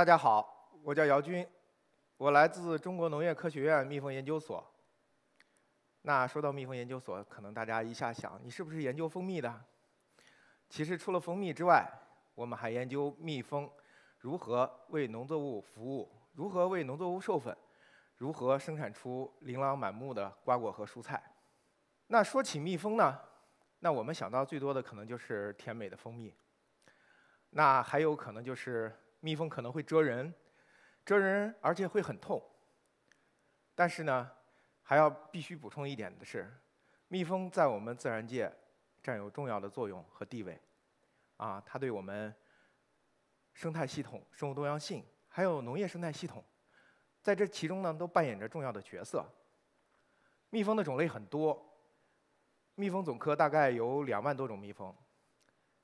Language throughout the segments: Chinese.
大家好，我叫姚军，我来自中国农业科学院蜜蜂研究所。那说到蜜蜂研究所，可能大家一下想，你是不是研究蜂蜜的？其实除了蜂蜜之外，我们还研究蜜蜂如何为农作物服务，如何为农作物授粉，如何生产出琳琅满目的瓜果和蔬菜。那说起蜜蜂呢，那我们想到最多的可能就是甜美的蜂蜜。那还有可能就是。蜜蜂可能会蜇人，蜇人而且会很痛。但是呢，还要必须补充一点的是，蜜蜂在我们自然界占有重要的作用和地位。啊，它对我们生态系统、生物多样性还有农业生态系统，在这其中呢都扮演着重要的角色。蜜蜂的种类很多，蜜蜂总科大概有两万多种蜜蜂。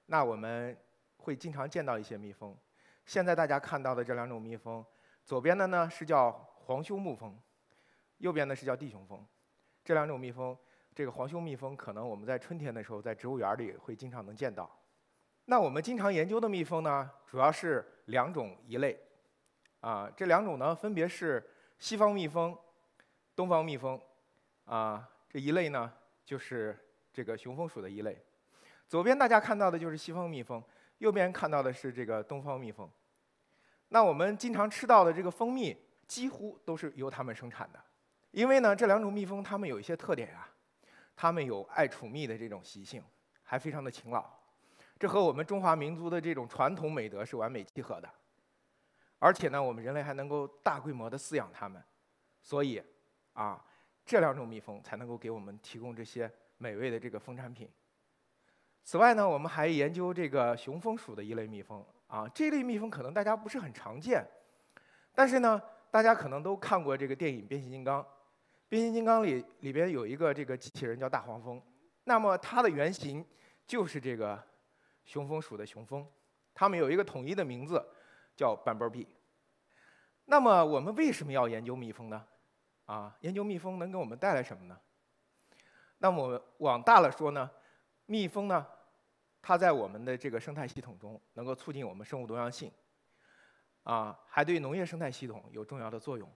那我们会经常见到一些蜜蜂。现在大家看到的这两种蜜蜂，左边的呢是叫黄胸木蜂，右边的是叫地熊蜂。这两种蜜蜂，这个黄胸蜜蜂可能我们在春天的时候在植物园里会经常能见到。那我们经常研究的蜜蜂呢，主要是两种一类，啊，这两种呢分别是西方蜜蜂、东方蜜蜂，啊，这一类呢就是这个雄蜂属的一类。左边大家看到的就是西方蜜蜂，右边看到的是这个东方蜜蜂。那我们经常吃到的这个蜂蜜，几乎都是由它们生产的，因为呢，这两种蜜蜂它们有一些特点啊，它们有爱储蜜的这种习性，还非常的勤劳，这和我们中华民族的这种传统美德是完美契合的，而且呢，我们人类还能够大规模的饲养它们，所以，啊，这两种蜜蜂才能够给我们提供这些美味的这个蜂产品。此外呢，我们还研究这个雄蜂属的一类蜜蜂。啊，这类蜜蜂可能大家不是很常见，但是呢，大家可能都看过这个电影《变形金刚》，《变形金刚》里里边有一个这个机器人叫大黄蜂，那么它的原型就是这个雄蜂属的雄蜂，它们有一个统一的名字叫 bumblebee。那么我们为什么要研究蜜蜂呢？啊，研究蜜蜂能给我们带来什么呢？那么往大了说呢，蜜蜂呢？它在我们的这个生态系统中能够促进我们生物多样性，啊，还对农业生态系统有重要的作用。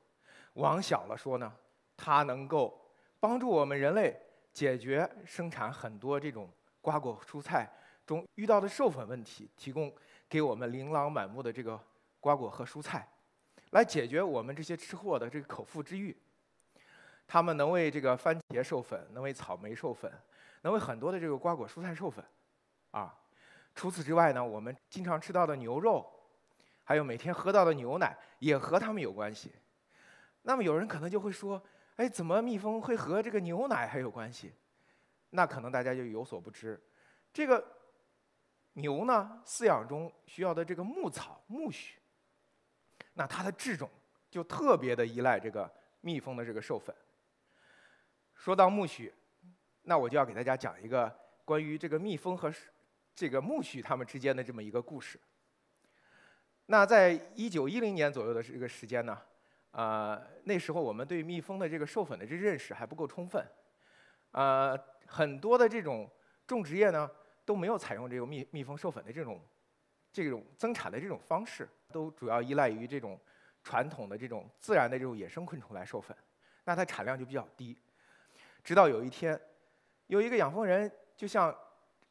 往小了说呢，它能够帮助我们人类解决生产很多这种瓜果蔬菜中遇到的授粉问题，提供给我们琳琅满目的这个瓜果和蔬菜，来解决我们这些吃货的这个口腹之欲。它们能为这个番茄授粉，能为草莓授粉，能为很多的这个瓜果蔬菜授粉。啊，除此之外呢，我们经常吃到的牛肉，还有每天喝到的牛奶，也和它们有关系。那么有人可能就会说，哎，怎么蜜蜂会和这个牛奶还有关系？那可能大家就有所不知，这个牛呢，饲养中需要的这个牧草苜蓿，那它的制种就特别的依赖这个蜜蜂的这个授粉。说到苜蓿，那我就要给大家讲一个关于这个蜜蜂和。这个苜蓿他们之间的这么一个故事。那在一九一零年左右的这个时间呢，呃，那时候我们对蜜蜂的这个授粉的这认识还不够充分，呃，很多的这种种植业呢都没有采用这个蜜蜜蜂授粉的这种这种增产的这种方式，都主要依赖于这种传统的这种自然的这种野生昆虫来授粉，那它产量就比较低。直到有一天，有一个养蜂人就像。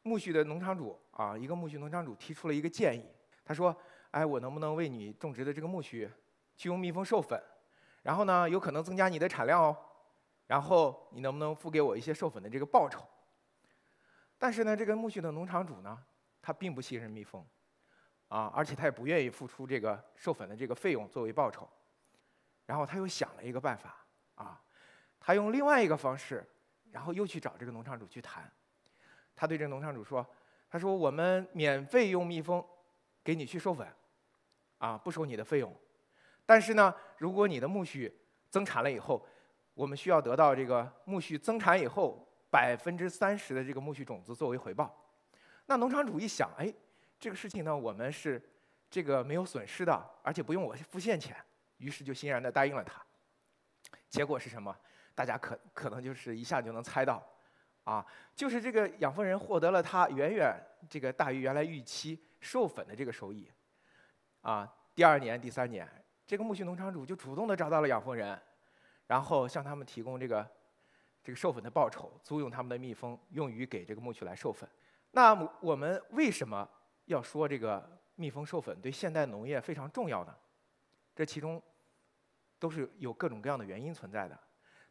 苜蓿的农场主啊，一个苜蓿农场主提出了一个建议，他说：“哎，我能不能为你种植的这个苜蓿，去用蜜蜂授粉，然后呢，有可能增加你的产量哦。然后你能不能付给我一些授粉的这个报酬？”但是呢，这个苜蓿的农场主呢，他并不信任蜜蜂，啊，而且他也不愿意付出这个授粉的这个费用作为报酬。然后他又想了一个办法，啊，他用另外一个方式，然后又去找这个农场主去谈。他对这个农场主说：“他说我们免费用蜜蜂，给你去授粉，啊，不收你的费用。但是呢，如果你的苜蓿增产了以后，我们需要得到这个苜蓿增产以后百分之三十的这个苜蓿种子作为回报。那农场主一想，哎，这个事情呢，我们是这个没有损失的，而且不用我付现钱，于是就欣然的答应了他。结果是什么？大家可可能就是一下就能猜到。”啊，就是这个养蜂人获得了他远远这个大于原来预期授粉的这个收益，啊，第二年、第三年，这个苜蓿农场主就主动的找到了养蜂人，然后向他们提供这个这个授粉的报酬，租用他们的蜜蜂用于给这个苜蓿来授粉。那我们为什么要说这个蜜蜂授粉对现代农业非常重要呢？这其中都是有各种各样的原因存在的。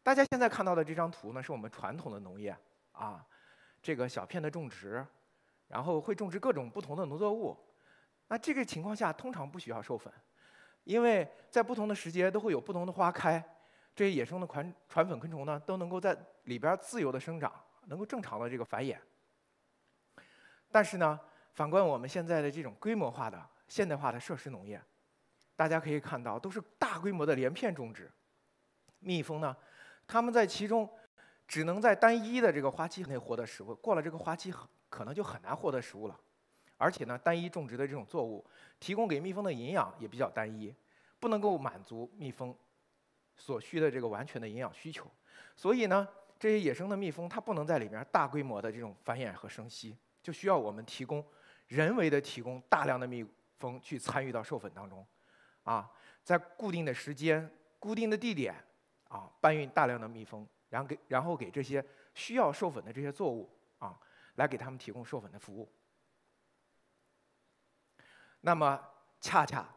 大家现在看到的这张图呢，是我们传统的农业。啊，这个小片的种植，然后会种植各种不同的农作物。那这个情况下，通常不需要授粉，因为在不同的时间都会有不同的花开，这些野生的传传粉昆虫呢，都能够在里边自由的生长，能够正常的这个繁衍。但是呢，反观我们现在的这种规模化的、现代化的设施农业，大家可以看到都是大规模的连片种植，蜜蜂呢，它们在其中。只能在单一的这个花期内获得食物，过了这个花期可能就很难获得食物了。而且呢单一种植的这种作物，提供给蜜蜂的营养也比较单一，不能够满足蜜蜂所需的这个完全的营养需求。所以呢，这些野生的蜜蜂它不能在里面大规模的这种繁衍和生息，就需要我们提供人为的提供大量的蜜蜂去参与到授粉当中。啊，在固定的时间、固定的地点，啊，搬运大量的蜜蜂。然后给，然后给这些需要授粉的这些作物啊，来给他们提供授粉的服务。那么恰恰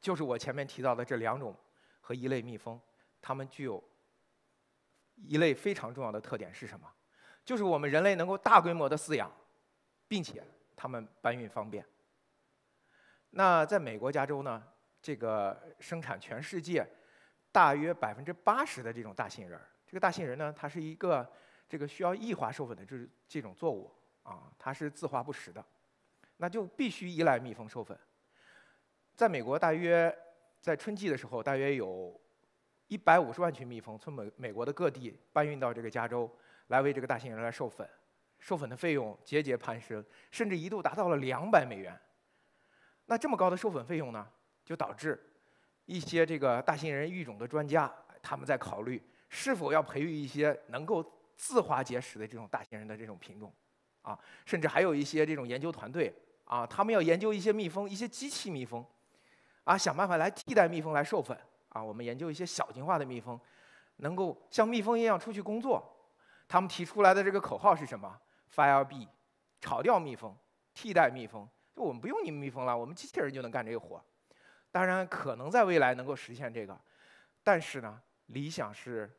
就是我前面提到的这两种和一类蜜蜂，它们具有一类非常重要的特点是什么？就是我们人类能够大规模的饲养，并且它们搬运方便。那在美国加州呢，这个生产全世界大约百分之八十的这种大杏仁儿。这个大杏仁呢，它是一个这个需要异化授粉的，这这种作物啊，它是自化不实的，那就必须依赖蜜蜂授粉。在美国，大约在春季的时候，大约有一百五十万群蜜蜂从美美国的各地搬运到这个加州来为这个大杏仁来授粉，授粉的费用节节攀升，甚至一度达到了两百美元。那这么高的授粉费用呢，就导致一些这个大杏仁育种的专家他们在考虑。是否要培育一些能够自花结实的这种大型人的这种品种，啊，甚至还有一些这种研究团队啊，他们要研究一些蜜蜂，一些机器蜜蜂，啊，想办法来替代蜜蜂来授粉啊。我们研究一些小型化的蜜蜂，能够像蜜蜂一样出去工作。他们提出来的这个口号是什么 f i r e b 炒掉蜜蜂，替代蜜蜂，就我们不用你们蜜蜂了，我们机器人就能干这个活。当然，可能在未来能够实现这个，但是呢，理想是。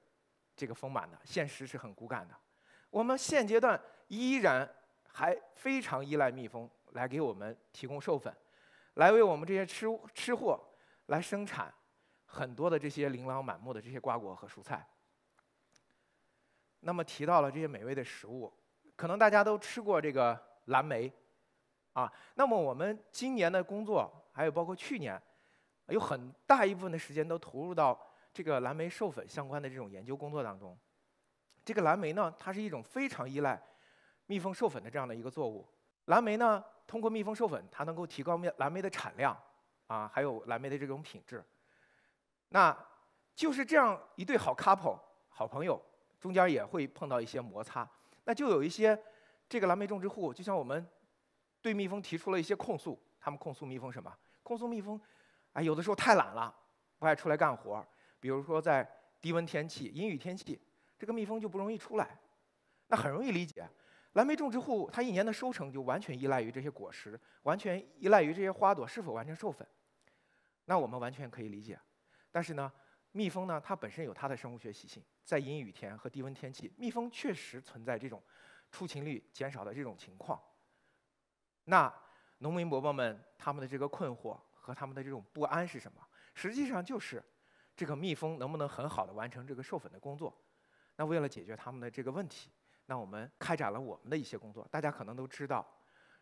这个丰满的现实是很骨感的，我们现阶段依然还非常依赖蜜蜂来给我们提供授粉，来为我们这些吃吃货来生产很多的这些琳琅满目的这些瓜果和蔬菜。那么提到了这些美味的食物，可能大家都吃过这个蓝莓，啊，那么我们今年的工作还有包括去年，有很大一部分的时间都投入到。这个蓝莓授粉相关的这种研究工作当中，这个蓝莓呢，它是一种非常依赖蜜蜂授粉的这样的一个作物。蓝莓呢，通过蜜蜂授粉，它能够提高蓝莓的产量，啊，还有蓝莓的这种品质。那就是这样一对好 couple，好朋友中间也会碰到一些摩擦。那就有一些这个蓝莓种植户，就像我们对蜜蜂提出了一些控诉，他们控诉蜜蜂什么？控诉蜜蜂啊，有的时候太懒了，不爱出来干活儿。比如说，在低温天气、阴雨天气，这个蜜蜂就不容易出来，那很容易理解。蓝莓种植户他一年的收成就完全依赖于这些果实，完全依赖于这些花朵是否完成授粉，那我们完全可以理解。但是呢，蜜蜂呢，它本身有它的生物学习性，在阴雨天和低温天气，蜜蜂确实存在这种出勤率减少的这种情况。那农民伯伯们他们的这个困惑和他们的这种不安是什么？实际上就是。这个蜜蜂能不能很好的完成这个授粉的工作？那为了解决他们的这个问题，那我们开展了我们的一些工作。大家可能都知道，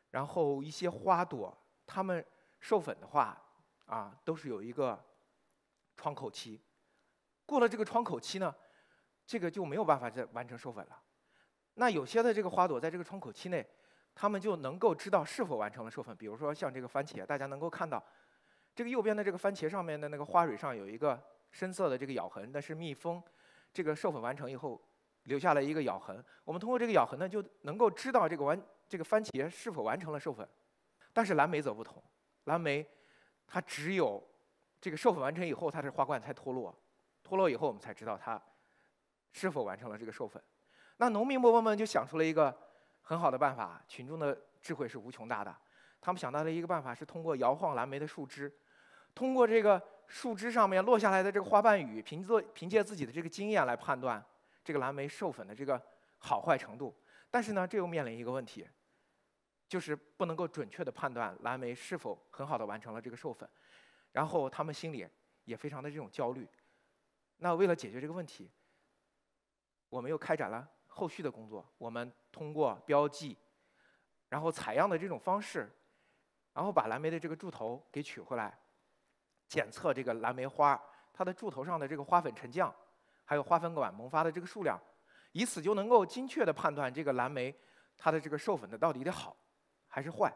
然后一些花朵它们授粉的话，啊，都是有一个窗口期。过了这个窗口期呢，这个就没有办法再完成授粉了。那有些的这个花朵在这个窗口期内，它们就能够知道是否完成了授粉。比如说像这个番茄，大家能够看到，这个右边的这个番茄上面的那个花蕊上有一个。深色的这个咬痕，那是蜜蜂，这个授粉完成以后，留下了一个咬痕。我们通过这个咬痕呢，就能够知道这个完这个番茄是否完成了授粉。但是蓝莓则不同，蓝莓，它只有这个授粉完成以后，它的花冠才脱落。脱落以后，我们才知道它是否完成了这个授粉。那农民伯伯们就想出了一个很好的办法，群众的智慧是无穷大的。他们想到了一个办法，是通过摇晃蓝莓的树枝，通过这个。树枝上面落下来的这个花瓣雨，凭做凭借自己的这个经验来判断这个蓝莓授粉的这个好坏程度，但是呢，这又面临一个问题，就是不能够准确的判断蓝莓是否很好的完成了这个授粉，然后他们心里也非常的这种焦虑。那为了解决这个问题，我们又开展了后续的工作，我们通过标记，然后采样的这种方式，然后把蓝莓的这个柱头给取回来。检测这个蓝莓花它的柱头上的这个花粉沉降，还有花粉管萌发的这个数量，以此就能够精确的判断这个蓝莓它的这个授粉的到底的好还是坏，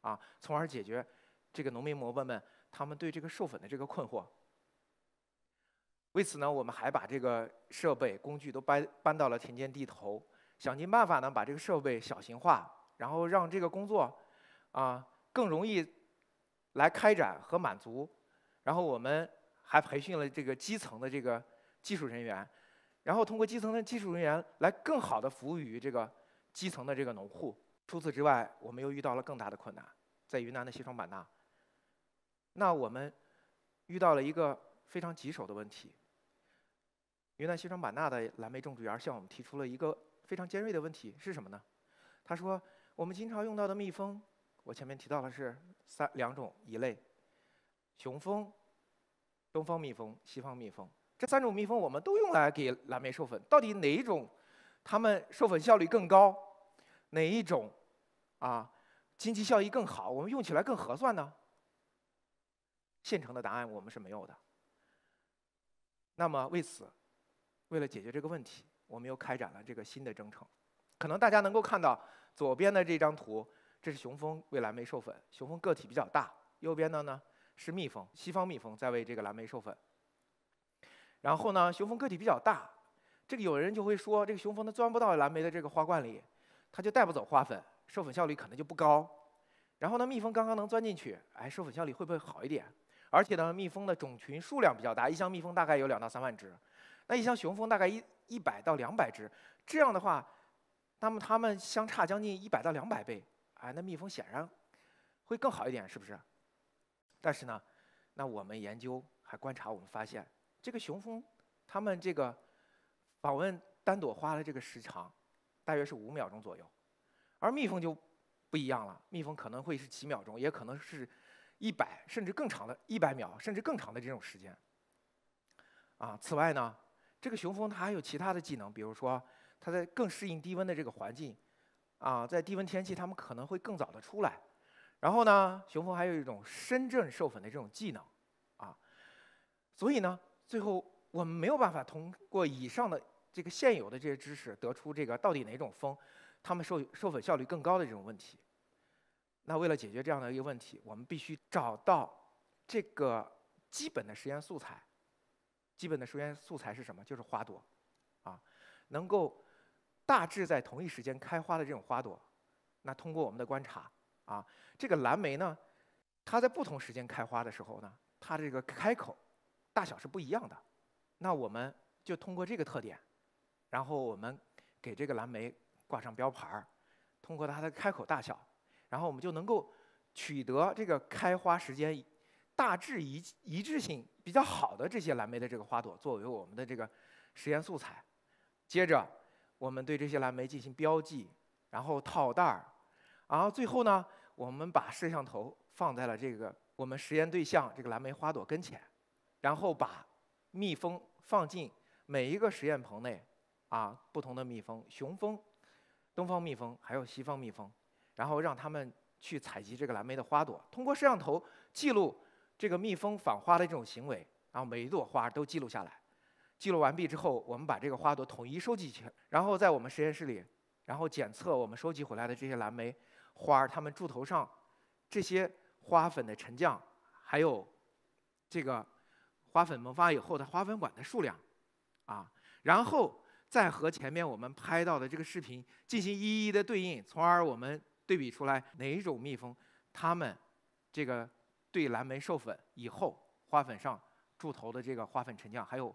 啊，从而解决这个农民伯伯们他们对这个授粉的这个困惑。为此呢，我们还把这个设备工具都搬搬到了田间地头，想尽办法呢把这个设备小型化，然后让这个工作啊更容易来开展和满足。然后我们还培训了这个基层的这个技术人员，然后通过基层的技术人员来更好的服务于这个基层的这个农户。除此之外，我们又遇到了更大的困难，在云南的西双版纳。那我们遇到了一个非常棘手的问题。云南西双版纳的蓝莓种植园向我们提出了一个非常尖锐的问题，是什么呢？他说，我们经常用到的蜜蜂，我前面提到了是三两种一类。雄蜂、东方蜜蜂、西方蜜蜂，这三种蜜蜂我们都用来给蓝莓授粉。到底哪一种它们授粉效率更高？哪一种啊经济效益更好？我们用起来更合算呢？现成的答案我们是没有的。那么为此，为了解决这个问题，我们又开展了这个新的征程。可能大家能够看到左边的这张图，这是雄蜂为蓝莓授粉，雄蜂个体比较大；右边的呢？是蜜蜂，西方蜜蜂在为这个蓝莓授粉。然后呢，雄蜂个体比较大，这个有人就会说，这个雄蜂它钻不到蓝莓的这个花冠里，它就带不走花粉，授粉效率可能就不高。然后呢，蜜蜂刚刚能钻进去，哎，授粉效率会不会好一点？而且呢，蜜蜂的种群数量比较大，一箱蜜蜂大概有两到三万只，那一箱雄蜂大概一一百到两百只，这样的话，那么它们相差将近一百到两百倍，哎，那蜜蜂显然会更好一点，是不是？但是呢，那我们研究还观察，我们发现这个雄蜂，它们这个访问单朵花的这个时长，大约是五秒钟左右，而蜜蜂就不一样了，蜜蜂可能会是几秒钟，也可能是一百甚至更长的，一百秒甚至更长的这种时间。啊，此外呢，这个雄蜂它还有其他的技能，比如说它在更适应低温的这个环境，啊，在低温天气它们可能会更早的出来。然后呢，雄蜂还有一种深圳授粉的这种技能，啊，所以呢，最后我们没有办法通过以上的这个现有的这些知识得出这个到底哪种蜂，它们授授粉效率更高的这种问题。那为了解决这样的一个问题，我们必须找到这个基本的实验素材。基本的实验素材是什么？就是花朵，啊，能够大致在同一时间开花的这种花朵。那通过我们的观察。啊，这个蓝莓呢，它在不同时间开花的时候呢，它这个开口大小是不一样的。那我们就通过这个特点，然后我们给这个蓝莓挂上标牌儿，通过它的开口大小，然后我们就能够取得这个开花时间大致一一致性比较好的这些蓝莓的这个花朵作为我们的这个实验素材。接着，我们对这些蓝莓进行标记，然后套袋儿。然后最后呢，我们把摄像头放在了这个我们实验对象这个蓝莓花朵跟前，然后把蜜蜂放进每一个实验棚内，啊，不同的蜜蜂，雄蜂、东方蜜蜂还有西方蜜蜂，然后让他们去采集这个蓝莓的花朵。通过摄像头记录这个蜜蜂访花的这种行为，然后每一朵花都记录下来。记录完毕之后，我们把这个花朵统一收集起来，然后在我们实验室里，然后检测我们收集回来的这些蓝莓。花儿它们柱头上这些花粉的沉降，还有这个花粉萌发以后的花粉管的数量，啊，然后再和前面我们拍到的这个视频进行一一的对应，从而我们对比出来哪一种蜜蜂它们这个对蓝莓授粉以后花粉上柱头的这个花粉沉降，还有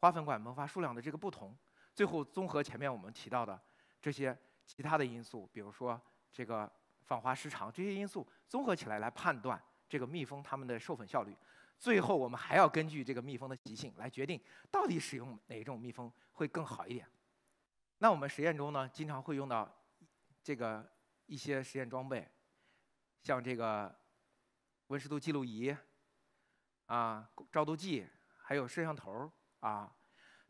花粉管萌发数量的这个不同，最后综合前面我们提到的这些其他的因素，比如说。这个访花时长，这些因素综合起来来判断这个蜜蜂它们的授粉效率。最后，我们还要根据这个蜜蜂的习性来决定到底使用哪种蜜蜂会更好一点。那我们实验中呢，经常会用到这个一些实验装备，像这个温湿度记录仪啊、照度计，还有摄像头啊。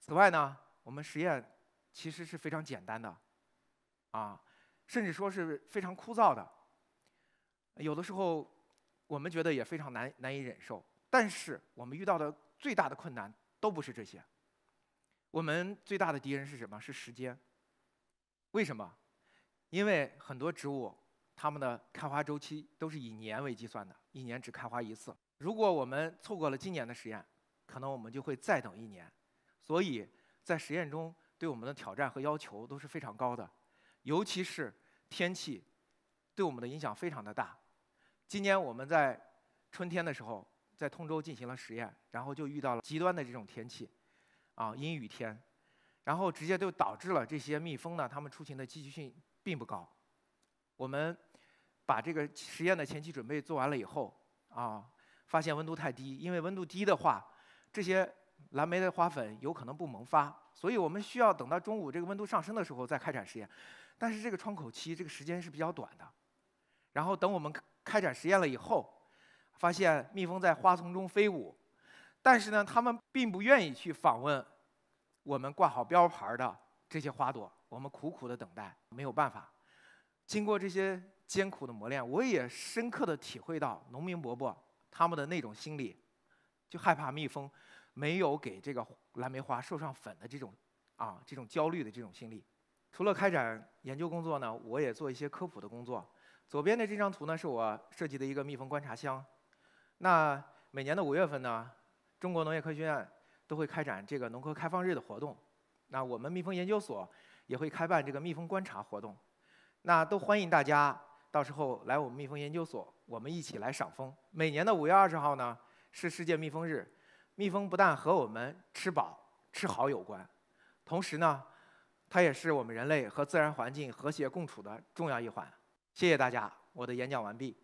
此外呢，我们实验其实是非常简单的啊。甚至说是非常枯燥的，有的时候我们觉得也非常难难以忍受。但是我们遇到的最大的困难都不是这些，我们最大的敌人是什么？是时间。为什么？因为很多植物它们的开花周期都是以年为计算的，一年只开花一次。如果我们错过了今年的实验，可能我们就会再等一年。所以在实验中对我们的挑战和要求都是非常高的。尤其是天气，对我们的影响非常的大。今年我们在春天的时候，在通州进行了实验，然后就遇到了极端的这种天气，啊，阴雨天，然后直接就导致了这些蜜蜂呢，它们出行的积极性并不高。我们把这个实验的前期准备做完了以后，啊，发现温度太低，因为温度低的话，这些蓝莓的花粉有可能不萌发，所以我们需要等到中午这个温度上升的时候再开展实验。但是这个窗口期，这个时间是比较短的。然后等我们开展实验了以后，发现蜜蜂在花丛中飞舞，但是呢，它们并不愿意去访问我们挂好标牌的这些花朵。我们苦苦的等待，没有办法。经过这些艰苦的磨练，我也深刻的体会到农民伯伯他们的那种心理，就害怕蜜蜂没有给这个蓝莓花授上粉的这种啊这种焦虑的这种心理。除了开展研究工作呢，我也做一些科普的工作。左边的这张图呢，是我设计的一个蜜蜂观察箱。那每年的五月份呢，中国农业科学院都会开展这个农科开放日的活动。那我们蜜蜂研究所也会开办这个蜜蜂观察活动。那都欢迎大家到时候来我们蜜蜂研究所，我们一起来赏蜂。每年的五月二十号呢，是世界蜜蜂日。蜜蜂不但和我们吃饱吃好有关，同时呢。它也是我们人类和自然环境和谐共处的重要一环。谢谢大家，我的演讲完毕。